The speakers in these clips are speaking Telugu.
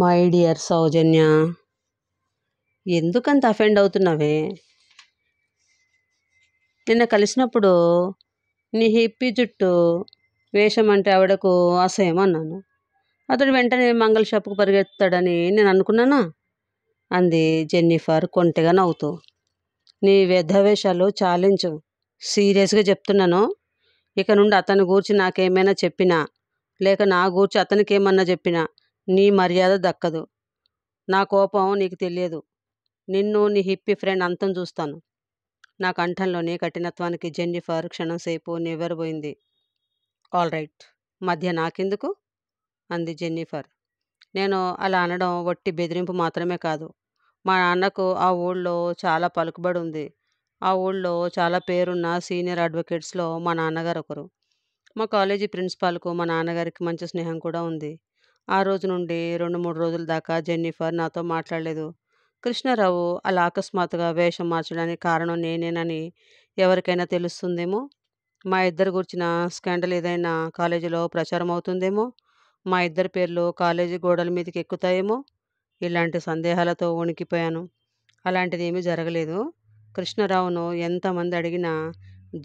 మై డియర్ సౌజన్య ఎందుకంత అఫెండ్ అవుతున్నావే నిన్న కలిసినప్పుడు నీ హిప్పీ జుట్టు వేషం అంటే ఆవిడకు అసహ్యం అన్నాను అతడు వెంటనే మంగళ షాప్కు పరిగెత్తాడని నేను అనుకున్నానా అంది జెన్నిఫర్ కొంటెగా నవ్వుతూ నీ వ్యధవేషాలు చాలించు సీరియస్గా చెప్తున్నాను ఇక నుండి అతని గూర్చి నాకేమైనా చెప్పినా లేక నా గూర్చి అతనికి ఏమన్నా చెప్పినా నీ మర్యాద దక్కదు నా కోపం నీకు తెలియదు నిన్ను నీ హిప్పీ ఫ్రెండ్ అంతం చూస్తాను నా కంఠంలోని కఠినత్వానికి జెన్నిఫర్ క్షణంసేపు నివ్వెరబోయింది ఆల్ రైట్ మధ్య నాకెందుకు అంది జెన్నిఫర్ నేను అలా అనడం వట్టి బెదిరింపు మాత్రమే కాదు మా నాన్నకు ఆ ఊళ్ళో చాలా పలుకుబడి ఉంది ఆ ఊళ్ళో చాలా పేరున్న సీనియర్ అడ్వకేట్స్లో మా నాన్నగారు ఒకరు మా కాలేజీ ప్రిన్సిపాల్కు మా నాన్నగారికి మంచి స్నేహం కూడా ఉంది ఆ రోజు నుండి రెండు మూడు రోజుల దాకా జెన్నిఫర్ నాతో మాట్లాడలేదు. కృష్ణారావు అలా అకస్మాత్తుగా వేషం మార్చడానికి కారణం నేనేనని ఎవరికైనా తెలుస్తుందేమో! మా ఇద్దరు గూర్చిన స్కాండల్ ఏదైనా కాలేజీలో ప్రచారం అవుతుందేమో మా ఇద్దరి పేర్లు కాలేజీ గోడల మీదకి ఎక్కుతాయేమో! ఇలాంటి సందేహాలతో వణికిపోయాను. ఏమీ జరగలేదు. కృష్ణారావును ఎంతమంది అడిగినా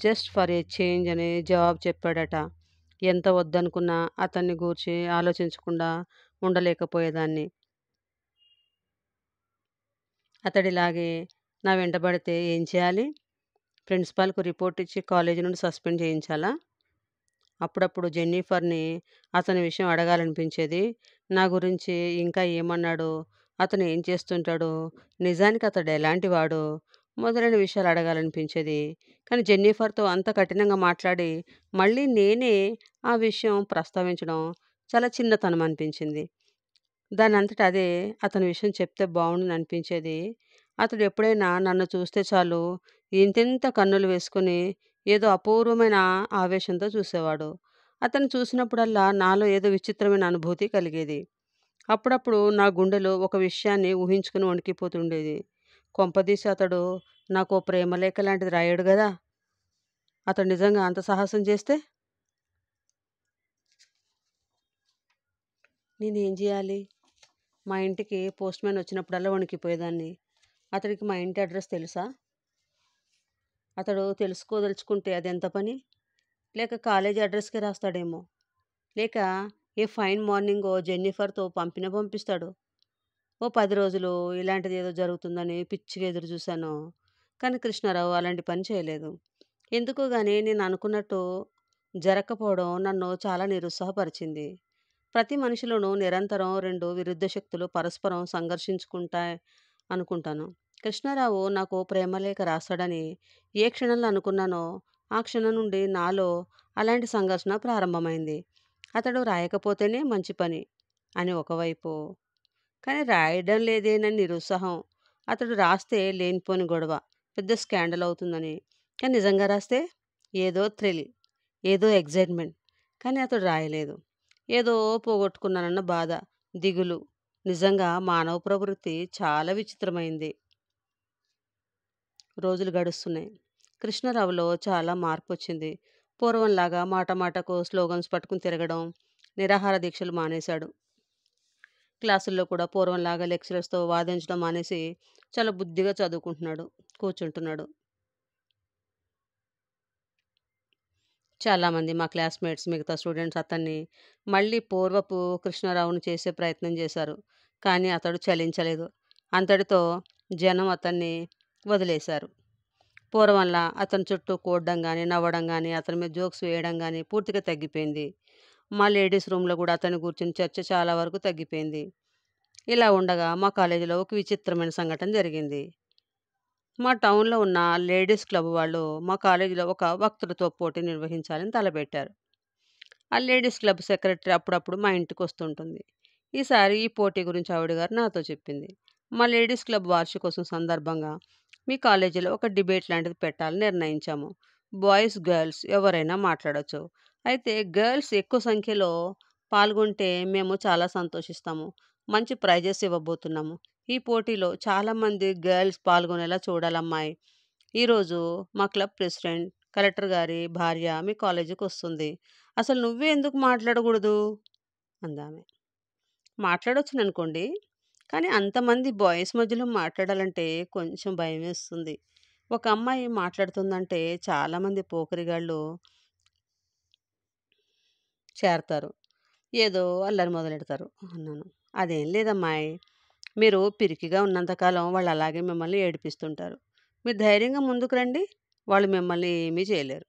'జస్ట్ ఫర్ ఎ చేంజ్' అని జవాబు చెప్పాడట. ఎంత వద్దనుకున్నా అతన్ని గూర్చి ఆలోచించకుండా ఉండలేకపోయేదాన్ని అతడిలాగే నా వెంటబడితే ఏం చేయాలి ప్రిన్సిపాల్కు రిపోర్ట్ ఇచ్చి కాలేజీ నుండి సస్పెండ్ చేయించాలా అప్పుడప్పుడు జెన్నిఫర్ని అతని విషయం అడగాలనిపించేది నా గురించి ఇంకా ఏమన్నాడు అతను ఏం చేస్తుంటాడు నిజానికి అతడు ఎలాంటి వాడు మొదలైన విషయాలు అడగాలనిపించేది కానీ జెన్నిఫర్తో అంత కఠినంగా మాట్లాడి మళ్ళీ నేనే ఆ విషయం ప్రస్తావించడం చాలా చిన్నతనం అనిపించింది దాని అంతటా అదే అతని విషయం చెప్తే బాగుండు అనిపించేది అతడు ఎప్పుడైనా నన్ను చూస్తే చాలు ఇంతెంత కన్నులు వేసుకుని ఏదో అపూర్వమైన ఆవేశంతో చూసేవాడు అతను చూసినప్పుడల్లా నాలో ఏదో విచిత్రమైన అనుభూతి కలిగేది అప్పుడప్పుడు నా గుండెలో ఒక విషయాన్ని ఊహించుకుని వణికిపోతుండేది కొంపదీసి అతడు నాకు ప్రేమలేఖ లాంటిది రాయాడు కదా అతడు నిజంగా అంత సాహసం చేస్తే నేనేం చేయాలి మా ఇంటికి పోస్ట్ మ్యాన్ వచ్చినప్పుడల్లా వణికిపోయేదాన్ని అతడికి మా ఇంటి అడ్రస్ తెలుసా అతడు తెలుసుకోదలుచుకుంటే అది ఎంత పని లేక కాలేజీ అడ్రస్కే రాస్తాడేమో లేక ఏ ఫైన్ మార్నింగో జెన్నిఫర్తో పంపిన పంపిస్తాడు ఓ పది రోజులు ఇలాంటిది ఏదో జరుగుతుందని పిచ్చిగా ఎదురు చూశాను కానీ కృష్ణారావు అలాంటి పని చేయలేదు ఎందుకో కానీ నేను అనుకున్నట్టు జరగకపోవడం నన్ను చాలా నిరుత్సాహపరిచింది ప్రతి మనిషిలోనూ నిరంతరం రెండు విరుద్ధ శక్తులు పరస్పరం సంఘర్షించుకుంటా అనుకుంటాను కృష్ణారావు నాకు ప్రేమలేఖ రాస్తాడని ఏ క్షణంలో అనుకున్నానో ఆ క్షణం నుండి నాలో అలాంటి సంఘర్షణ ప్రారంభమైంది అతడు రాయకపోతేనే మంచి పని అని ఒకవైపు కానీ రాయడం లేదేనని నిరుత్సాహం అతడు రాస్తే లేనిపోని గొడవ పెద్ద స్కాండల్ అవుతుందని కానీ నిజంగా రాస్తే ఏదో థ్రిల్ ఏదో ఎగ్జైట్మెంట్ కానీ అతడు రాయలేదు ఏదో పోగొట్టుకున్నానన్న బాధ దిగులు నిజంగా మానవ ప్రవృత్తి చాలా విచిత్రమైంది రోజులు గడుస్తున్నాయి కృష్ణరావులో చాలా మార్పు వచ్చింది పూర్వంలాగా మాట మాటకు స్లోగన్స్ పట్టుకుని తిరగడం నిరాహార దీక్షలు మానేశాడు క్లాసుల్లో కూడా పూర్వంలాగా లెక్చరర్స్తో వాదించడం మానేసి చాలా బుద్ధిగా చదువుకుంటున్నాడు కూర్చుంటున్నాడు చాలామంది మా క్లాస్మేట్స్ మిగతా స్టూడెంట్స్ అతన్ని మళ్ళీ పూర్వపు కృష్ణారావును చేసే ప్రయత్నం చేశారు కానీ అతడు చలించలేదు అంతటితో జనం అతన్ని వదిలేశారు పూర్వంలా అతని చుట్టూ కూడడం కానీ నవ్వడం కానీ అతని మీద జోక్స్ వేయడం కానీ పూర్తిగా తగ్గిపోయింది మా లేడీస్ రూమ్లో కూడా అతని కూర్చుని చర్చ చాలా వరకు తగ్గిపోయింది ఇలా ఉండగా మా కాలేజీలో ఒక విచిత్రమైన సంఘటన జరిగింది మా టౌన్లో ఉన్న లేడీస్ క్లబ్ వాళ్ళు మా కాలేజీలో ఒక వక్తృత్వ పోటీ నిర్వహించాలని తలపెట్టారు ఆ లేడీస్ క్లబ్ సెక్రటరీ అప్పుడప్పుడు మా ఇంటికి వస్తుంటుంది ఈసారి ఈ పోటీ గురించి ఆవిడ గారు నాతో చెప్పింది మా లేడీస్ క్లబ్ వార్షికోత్సవం సందర్భంగా మీ కాలేజీలో ఒక డిబేట్ లాంటిది పెట్టాలని నిర్ణయించాము బాయ్స్ గర్ల్స్ ఎవరైనా మాట్లాడచ్చు అయితే గర్ల్స్ ఎక్కువ సంఖ్యలో పాల్గొంటే మేము చాలా సంతోషిస్తాము మంచి ప్రైజెస్ ఇవ్వబోతున్నాము ఈ పోటీలో చాలామంది గర్ల్స్ పాల్గొనేలా చూడాలమ్మాయి ఈరోజు మా క్లబ్ ప్రెసిడెంట్ కలెక్టర్ గారి భార్య మీ కాలేజీకి వస్తుంది అసలు నువ్వే ఎందుకు మాట్లాడకూడదు అందామే మాట్లాడొచ్చును అనుకోండి కానీ అంతమంది బాయ్స్ మధ్యలో మాట్లాడాలంటే కొంచెం భయం వేస్తుంది ఒక అమ్మాయి మాట్లాడుతుందంటే చాలామంది పోకరిగాళ్ళు చేరతారు ఏదో అల్లరి మొదలెడతారు అన్నాను అదేం లేదమ్మాయి మీరు పిరికిగా ఉన్నంతకాలం వాళ్ళు అలాగే మిమ్మల్ని ఏడిపిస్తుంటారు మీరు ధైర్యంగా ముందుకు రండి వాళ్ళు మిమ్మల్ని ఏమీ చేయలేరు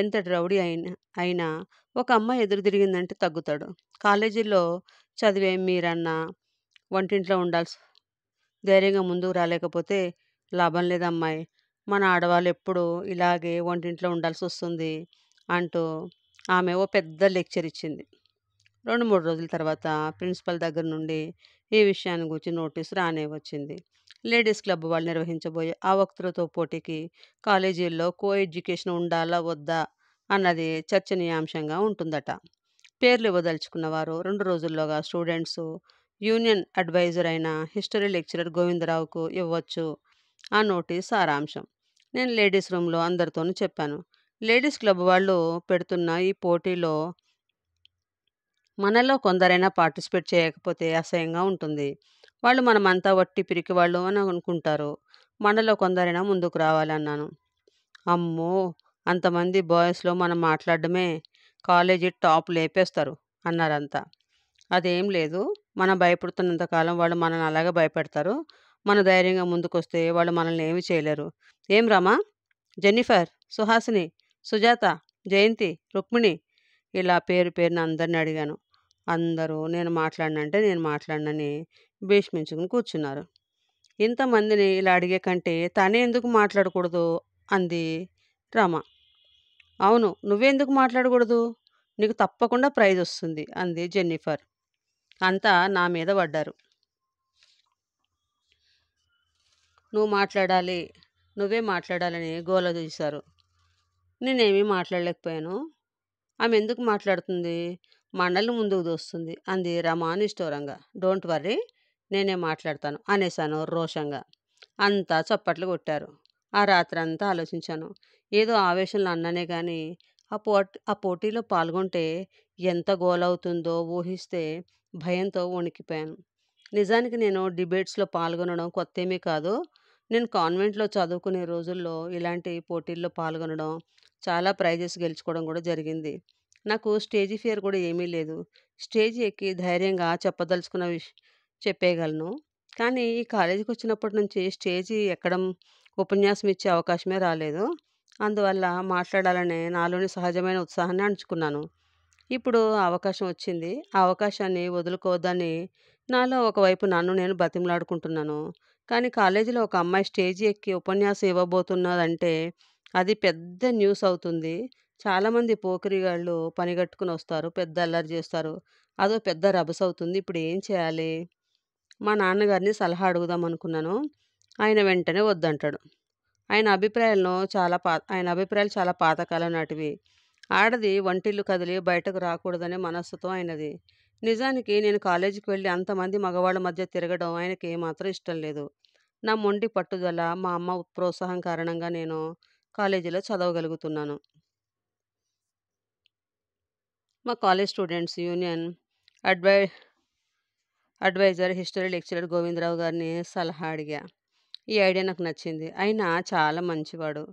ఎంతటి రౌడీ అయినా అయినా ఒక అమ్మ ఎదురు తిరిగిందంటే తగ్గుతాడు కాలేజీలో చదివే మీరన్నా వంటింట్లో ఉండాల్సి ధైర్యంగా ముందుకు రాలేకపోతే లాభం లేదమ్మాయి మన ఆడవాళ్ళు ఎప్పుడు ఇలాగే వంటింట్లో ఉండాల్సి వస్తుంది అంటూ ఆమె ఓ పెద్ద లెక్చర్ ఇచ్చింది రెండు మూడు రోజుల తర్వాత ప్రిన్సిపల్ దగ్గర నుండి ఈ విషయాన్ని గురించి నోటీస్ రానే వచ్చింది లేడీస్ క్లబ్ వాళ్ళు నిర్వహించబోయే ఆ వక్తులతో పోటీకి కాలేజీల్లో కో ఎడ్యుకేషన్ ఉండాలా వద్దా అన్నది చర్చనీయాంశంగా ఉంటుందట పేర్లు ఇవ్వదలుచుకున్న వారు రెండు రోజుల్లోగా స్టూడెంట్స్ యూనియన్ అడ్వైజర్ అయిన హిస్టరీ లెక్చరర్ గోవిందరావుకు ఇవ్వచ్చు ఆ నోటీస్ సారాంశం నేను లేడీస్ రూమ్లో అందరితోనూ చెప్పాను లేడీస్ క్లబ్ వాళ్ళు పెడుతున్న ఈ పోటీలో మనలో కొందరైనా పార్టిసిపేట్ చేయకపోతే అసహ్యంగా ఉంటుంది వాళ్ళు మనమంతా వట్టి పిరికి వాళ్ళు అని అనుకుంటారు మనలో కొందరైనా ముందుకు రావాలన్నాను అమ్మో అంతమంది బాయ్స్లో మనం మాట్లాడడమే కాలేజీ టాప్ లేపేస్తారు అన్నారంతా అదేం లేదు మనం భయపడుతున్నంతకాలం వాళ్ళు మనల్ని అలాగే భయపెడతారు మన ధైర్యంగా ముందుకొస్తే వాళ్ళు మనల్ని ఏమి చేయలేరు ఏం రామా జెన్నిఫర్ సుహాసిని సుజాత జయంతి రుక్మిణి ఇలా పేరు పేరున అందరిని అడిగాను అందరూ నేను మాట్లాడినంటే నేను మాట్లాడినని భీష్మించుకుని కూర్చున్నారు ఇంతమందిని ఇలా అడిగే కంటే తనే ఎందుకు మాట్లాడకూడదు అంది రమ అవును నువ్వెందుకు మాట్లాడకూడదు నీకు తప్పకుండా ప్రైజ్ వస్తుంది అంది జెన్నిఫర్ అంతా నా మీద పడ్డారు నువ్వు మాట్లాడాలి నువ్వే మాట్లాడాలని గోల చూశారు నేనేమీ మాట్లాడలేకపోయాను ఆమె ఎందుకు మాట్లాడుతుంది మండలి ముందుకు దోస్తుంది అంది రమా నిష్ఠూరంగా డోంట్ వర్రీ నేనే మాట్లాడతాను అనేశాను రోషంగా అంతా చప్పట్లు కొట్టారు ఆ రాత్రి అంతా ఆలోచించాను ఏదో ఆవేశంలో అన్ననే కానీ ఆ పోట్ ఆ పోటీలో పాల్గొంటే ఎంత గోలవుతుందో ఊహిస్తే భయంతో వణికిపోయాను నిజానికి నేను డిబేట్స్లో పాల్గొనడం కొత్త ఏమీ కాదు నేను కాన్వెంట్లో చదువుకునే రోజుల్లో ఇలాంటి పోటీల్లో పాల్గొనడం చాలా ప్రైజెస్ గెలుచుకోవడం కూడా జరిగింది నాకు స్టేజ్ ఫియర్ కూడా ఏమీ లేదు స్టేజ్ ఎక్కి ధైర్యంగా చెప్పదలుచుకున్న విష చెప్పేయగలను కానీ ఈ కాలేజీకి వచ్చినప్పటి నుంచి స్టేజీ ఎక్కడం ఉపన్యాసం ఇచ్చే అవకాశమే రాలేదు అందువల్ల మాట్లాడాలనే నాలోని సహజమైన ఉత్సాహాన్ని అణుచుకున్నాను ఇప్పుడు అవకాశం వచ్చింది ఆ అవకాశాన్ని వదులుకోవద్దని నాలో ఒకవైపు నన్ను నేను బతిమలాడుకుంటున్నాను కానీ కాలేజీలో ఒక అమ్మాయి స్టేజీ ఎక్కి ఉపన్యాసం ఇవ్వబోతున్నదంటే అది పెద్ద న్యూస్ అవుతుంది చాలామంది పోకిరిగాళ్ళు పనిగట్టుకుని వస్తారు పెద్ద అల్లరి చేస్తారు అదో పెద్ద రభస అవుతుంది ఇప్పుడు ఏం చేయాలి మా నాన్నగారిని సలహా అడుగుదాం అనుకున్నాను ఆయన వెంటనే వద్దంటాడు ఆయన అభిప్రాయాలను చాలా పా ఆయన అభిప్రాయాలు చాలా పాతకాలం నాటివి ఆడది వంటిల్లు కదిలి బయటకు రాకూడదనే మనస్సుతో ఆయనది నిజానికి నేను కాలేజీకి వెళ్ళి అంతమంది మగవాళ్ళ మధ్య తిరగడం ఆయనకి ఏమాత్రం ఇష్టం లేదు నా మొండి పట్టుదల మా అమ్మ ప్రోత్సాహం కారణంగా నేను కాలేజీలో చదవగలుగుతున్నాను మా college students union advi adviser history lecturer Govindarao గారిని సలహా అడిగా ఈ ఐడియా నాకు నచ్చింది ఆయన చాలా మంచివాడు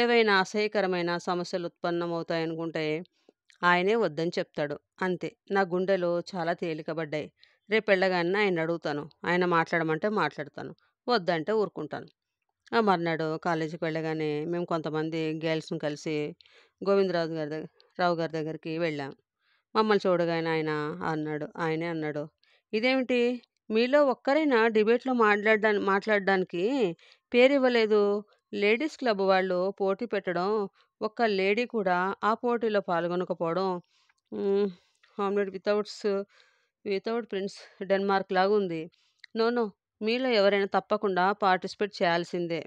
ఏవైనా అసహ్యకరమైన సమస్యలు ఉత్పన్నమవుతాయనుకుంటే ఆయనే వద్దని చెప్తాడు అంతే నా గుండెలు చాలా తేలికబడ్డాయి రేపు వెళ్ళగానే ఆయన అడుగుతాను ఆయన మాట్లాడమంటే మాట్లాడతాను వద్దంటే ఊరుకుంటాను మర్నాడు కాలేజీకి వెళ్ళగానే మేము కొంతమంది గర్ల్స్‌ని కలిసి గోవిందరావు గారి దగ్గర రావు గారి దగ్గరికి వెళ్ళాం. మమ్మల్ని చూడగానే ఆయన అన్నాడు ఆయనే అన్నాడు, "ఇదేమిటి మీలో ఒక్కరైనా డిబేట్‌లో మాట్లాడడా మాట్లాడడానికి పేరు ఇవ్వలేదు లేడీస్ క్లబ్ వాళ్ళు పోటీ పెట్టడం, ఒక్క లేడీ కూడా ఆ పోటీలో పాల్గొనకపోవడం హ్మ్, 'Hamlet withouts without prince' Denmark ఉంది నో, నో. మీలో ఎవరైనా తప్పకుండా పార్టిసిపేట్ చేయాల్సిందే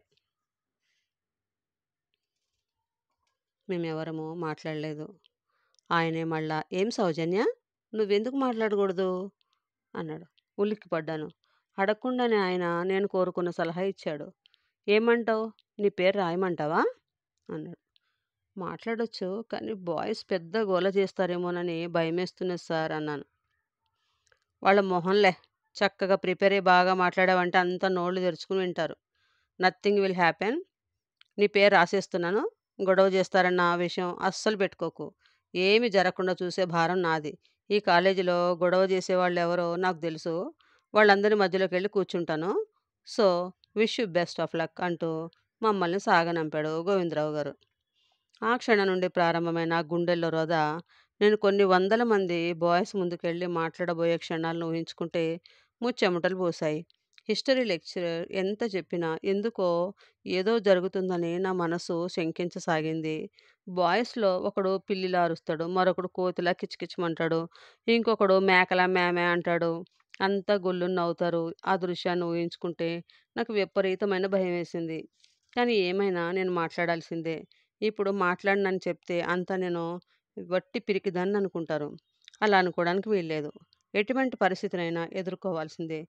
మేమెవరమో మాట్లాడలేదు ఆయనే మళ్ళా ఏం సౌజన్య నువ్వెందుకు మాట్లాడకూడదు అన్నాడు ఉలిక్కిపడ్డాను అడగకుండానే ఆయన నేను కోరుకున్న సలహా ఇచ్చాడు ఏమంటావు నీ పేరు రాయమంటావా అన్నాడు మాట్లాడొచ్చు కానీ బాయ్స్ పెద్ద గోల చేస్తారేమోనని భయమేస్తున్నది సార్ అన్నాను వాళ్ళ మొహంలే చక్కగా ప్రిపేర్ అయ్యి బాగా మాట్లాడావంటే అంత నోళ్ళు తెరుచుకుని వింటారు నథింగ్ విల్ హ్యాపెన్ నీ పేరు రాసేస్తున్నాను గొడవ చేస్తారన్న విషయం అస్సలు పెట్టుకోకు ఏమి జరగకుండా చూసే భారం నాది ఈ కాలేజీలో గొడవ చేసేవాళ్ళు ఎవరో నాకు తెలుసు వాళ్ళందరి మధ్యలోకి వెళ్ళి కూర్చుంటాను so wish you best of luck అంటూ మమ్మల్ని సాగనంపాడు గోవిందరావు గారు ఆ క్షణం నుండి ప్రారంభమైన గుండెల్లో రోధ నేను కొన్ని వందల మంది బాయ్స్ ముందుకెళ్ళి మాట్లాడబోయే క్షణాలను ఊహించుకుంటే ముచ్చెమటలు పోసాయి హిస్టరీ లెక్చరర్ ఎంత చెప్పినా ఎందుకో ఏదో జరుగుతుందని నా మనసు శంకించసాగింది బాయ్స్లో ఒకడు పిల్లిలా అరుస్తాడు మరొకడు కోతిలా కిచకిచమంటాడు ఇంకొకడు మేకలా మేమే అంటాడు అంతా గొల్లు నవ్వుతారు ఆ దృశ్యాన్ని ఊహించుకుంటే నాకు విపరీతమైన భయం వేసింది కానీ ఏమైనా నేను మాట్లాడాల్సిందే ఇప్పుడు మాట్లాడినని చెప్తే అంతా నేను వట్టి పిరికిదాన్ని అనుకుంటారు అలా అనుకోవడానికి వీల్లేదు ఎటువంటి పరిస్థితినైనా ఎదుర్కోవాల్సిందే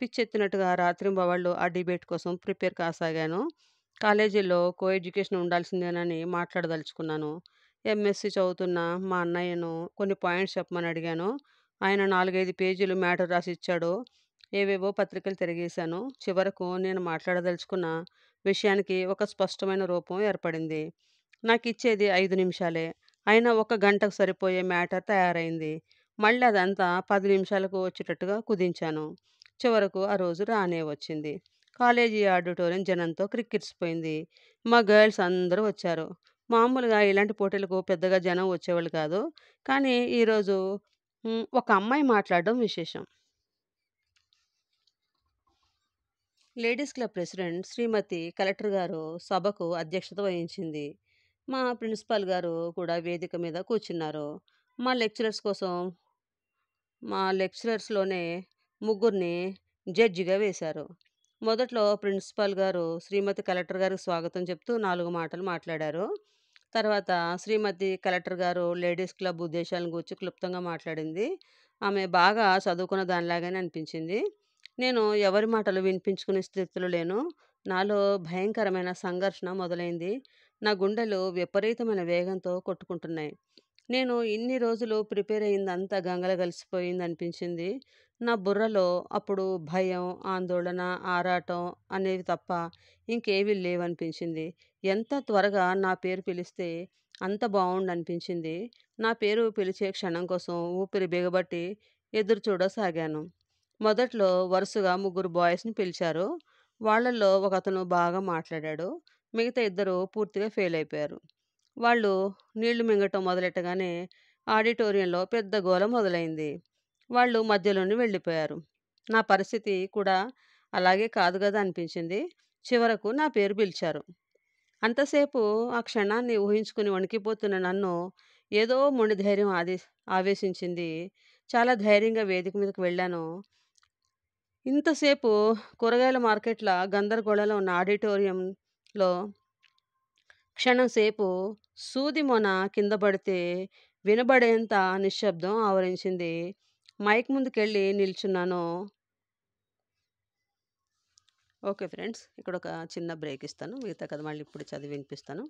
పిచ్చెత్తినట్టుగా వాళ్ళు ఆ డిబేట్ కోసం ప్రిపేర్ కాసాగాను కాలేజీలో కో ఎడ్యుకేషన్ ఉండాల్సిందేనని మాట్లాడదలుచుకున్నాను ఎంఎస్సి చదువుతున్న మా అన్నయ్యను కొన్ని పాయింట్స్ చెప్పమని అడిగాను ఆయన నాలుగైదు పేజీలు మ్యాటర్ రాసి ఇచ్చాడు ఏవేవో పత్రికలు తిరిగేశాను చివరకు నేను మాట్లాడదలుచుకున్న విషయానికి ఒక స్పష్టమైన రూపం ఏర్పడింది నాకు ఇచ్చేది ఐదు నిమిషాలే అయినా ఒక గంటకు సరిపోయే మ్యాటర్ తయారైంది మళ్ళీ అదంతా పది నిమిషాలకు వచ్చేటట్టుగా కుదించాను చివరకు ఆ రోజు రానే వచ్చింది కాలేజీ ఆడిటోరియం జనంతో క్రికెట్స్ పోయింది మా గర్ల్స్ అందరూ వచ్చారు మామూలుగా ఇలాంటి పోటీలకు పెద్దగా జనం వచ్చేవాళ్ళు కాదు కానీ ఈరోజు ఒక అమ్మాయి మాట్లాడడం విశేషం ladies club president Shrimati collector గారు సభకు అధ్యక్షత వహించింది మా ప్రిన్సిపాల్ గారు కూడా వేదిక మీద కూర్చున్నారు మా లెక్చరర్స్ కోసం మా లెక్చరర్స్లోనే ముగ్గురిని జడ్జిగా వేశారు మొదట్లో ప్రిన్సిపాల్ గారు శ్రీమతి కలెక్టర్ గారికి స్వాగతం చెప్తూ నాలుగు మాటలు మాట్లాడారు తర్వాత శ్రీమతి కలెక్టర్ గారు లేడీస్ క్లబ్ ఉద్దేశాలను గురించి క్లుప్తంగా మాట్లాడింది ఆమె బాగా చదువుకున్న దానిలాగానే అనిపించింది నేను ఎవరి మాటలు వినిపించుకునే స్థితిలో లేను నాలో భయంకరమైన సంఘర్షణ మొదలైంది నా గుండెలు విపరీతమైన వేగంతో కొట్టుకుంటున్నాయి నేను ఇన్ని రోజులు ప్రిపేర్ అయిందంతా గంగల కలిసిపోయింది అనిపించింది నా బుర్రలో అప్పుడు భయం ఆందోళన ఆరాటం అనేవి తప్ప ఇంకేవి లేవనిపించింది ఎంత త్వరగా నా పేరు పిలిస్తే అంత బాగుండనిపించింది నా పేరు పిలిచే క్షణం కోసం ఊపిరి బిగబట్టి ఎదురు చూడసాగాను మొదట్లో వరుసగా ముగ్గురు బాయ్స్ని పిలిచారు ఒక ఒకతను బాగా మాట్లాడాడు మిగతా ఇద్దరు పూర్తిగా ఫెయిల్ అయిపోయారు వాళ్ళు నీళ్లు మింగటం మొదలెట్టగానే ఆడిటోరియంలో పెద్ద గోల మొదలైంది వాళ్ళు మధ్యలోనే వెళ్ళిపోయారు నా పరిస్థితి కూడా అలాగే కాదు కదా అనిపించింది చివరకు నా పేరు పిలిచారు అంతసేపు ఆ క్షణాన్ని ఊహించుకుని వణికిపోతున్న నన్ను ఏదో మొండి ధైర్యం ఆదే ఆవేశించింది చాలా ధైర్యంగా వేదిక మీదకి వెళ్ళాను ఇంతసేపు కూరగాయల మార్కెట్ల గందరగోళంలో ఉన్న ఆడిటోరియంలో క్షణం సేపు సూది మొన కింద పడితే వినబడేంత నిశ్శబ్దం ఆవరించింది మైక్ ముందుకెళ్ళి నిల్చున్నాను ఓకే ఫ్రెండ్స్ ఇక్కడ ఒక చిన్న బ్రేక్ ఇస్తాను మిగతా కథ మళ్ళీ ఇప్పుడు చదివి వినిపిస్తాను